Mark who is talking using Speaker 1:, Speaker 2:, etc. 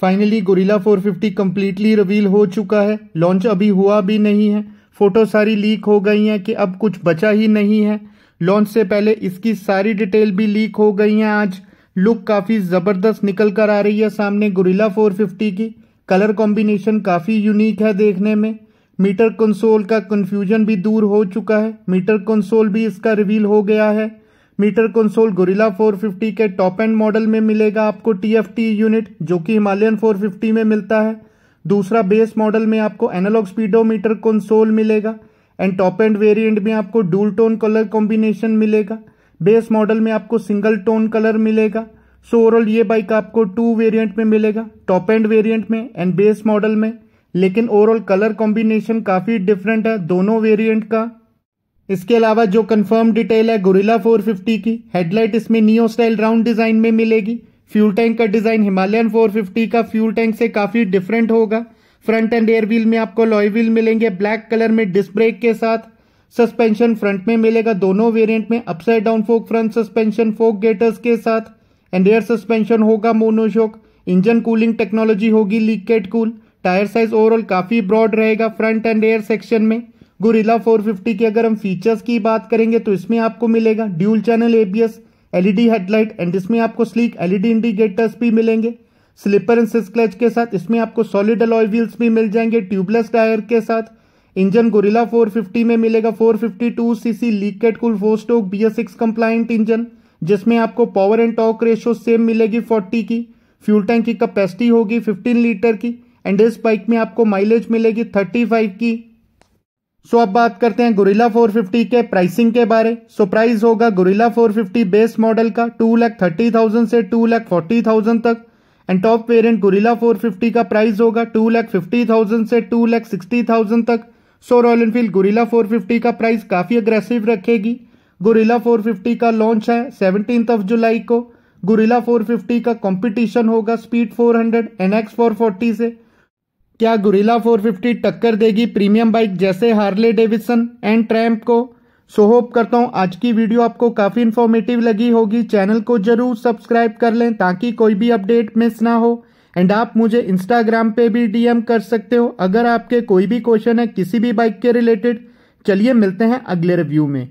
Speaker 1: finally gorilla 450 completely reveal हो चुका है लॉन्च अभी हुआ भी नहीं है फोटो सारी लीक हो गई हैं कि अब कुछ बचा ही नहीं है लॉन्च से पहले इसकी सारी डिटेल भी लीक हो गई हैं आज लुक काफ़ी ज़बरदस्त निकल कर आ रही है सामने गोरिल्ला 450 की कलर कॉम्बिनेशन काफ़ी यूनिक है देखने में मीटर कंसोल का कंफ्यूजन भी दूर हो चुका है मीटर कंसोल भी इसका रिवील हो गया है मीटर कंसोल गोरिला 450 के टॉप एंड मॉडल में मिलेगा आपको टी यूनिट जो कि हिमालयन 450 में मिलता है दूसरा बेस मॉडल में आपको एनालॉग स्पीडोमीटर कंसोल मिलेगा एंड टॉप एंड वेरिएंट में आपको डूल टोन कलर कॉम्बिनेशन मिलेगा बेस मॉडल में आपको सिंगल टोन कलर मिलेगा सो ओवरऑल ये बाइक आपको टू वेरियंट में मिलेगा टॉप एंड वेरियंट में एंड बेस मॉडल में लेकिन ओवरऑल कलर कॉम्बिनेशन काफ़ी डिफरेंट है दोनों वेरियंट का इसके अलावा जो कंफर्म डिटेल है गोरिल्ला 450 की हेडलाइट इसमें नियो स्टाइल राउंड डिजाइन में मिलेगी फ्यूल टैंक का डिजाइन हिमालयन 450 का फ्यूल टैंक से काफी डिफरेंट होगा फ्रंट एंड एयर व्हील में आपको लॉय व्हील मिलेंगे ब्लैक कलर में डिस्क ब्रेक के साथ सस्पेंशन फ्रंट में मिलेगा दोनों वेरिएंट में upside down fork front suspension fork gaiters के साथ एंड एयर सस्पेंशन होगा मोनोशोक इंजन कूलिंग टेक्नोलॉजी होगी liquid cool tyre size overall काफी ब्रॉड रहेगा फ्रंट एंड एयर सेक्शन में गोरिल्ला 450 के अगर हम फीचर्स की बात करेंगे तो इसमें आपको मिलेगा dual channel ABS LED headlight and इसमें आपको स्लीक एलईडी इंडिकेटर्स भी मिलेंगे स्लिपर एंड सिस्क्लच के साथ इसमें आपको सॉलिड अलॉय व्हील्स भी मिल जाएंगे ट्यूबलेस टायर के साथ इंजन गोरिल्ला 450 में मिलेगा 452 CC liquid cool four stroke B S compliant engine जिसमें आपको power and torque ratio same मिलेगी 40 की फ्यूल टैंक की कैपेसिटी होगी 15 लीटर की एंड इस बाइक में आपको माइलेज मिलेगी 35 की सो अब बात करते हैं गोरिल्ला 450 के प्राइसिंग के बारे सो प्राइस होगा गोरिल्ला 450 बेस मॉडल का टू लैख थर्टी थाउजेंड से टू लैख फोर्टी थाउजेंड तक एंड टॉप वेरिएंट गोरिल्ला 450 का प्राइस होगा टू लैख फिफ्टी थाउजेंड से टू लैख सिक्सटी थाउजेंड तक सो रॉयल एनफील्ड गोरिल्ला 450 का प्राइस काफ़ी अग्रेसिव रखेगी गोरिल्ला 450 का लॉन्च है सेवनटीन ऑफ जुलाई को गोरिल्ला 450 का कंपटीशन होगा स्पीड 400 एनएक्स 440 से क्या गुरिला 450 टक्कर देगी प्रीमियम बाइक जैसे हार्ले डेविडसन एंड ट्रैम्प को सो होप करता हूँ आज की वीडियो आपको काफ़ी इन्फॉर्मेटिव लगी होगी चैनल को जरूर सब्सक्राइब कर लें ताकि कोई भी अपडेट मिस ना हो एंड आप मुझे इंस्टाग्राम पे भी डीएम कर सकते हो अगर आपके कोई भी क्वेश्चन है किसी भी बाइक के रिलेटेड चलिए मिलते हैं अगले रिव्यू में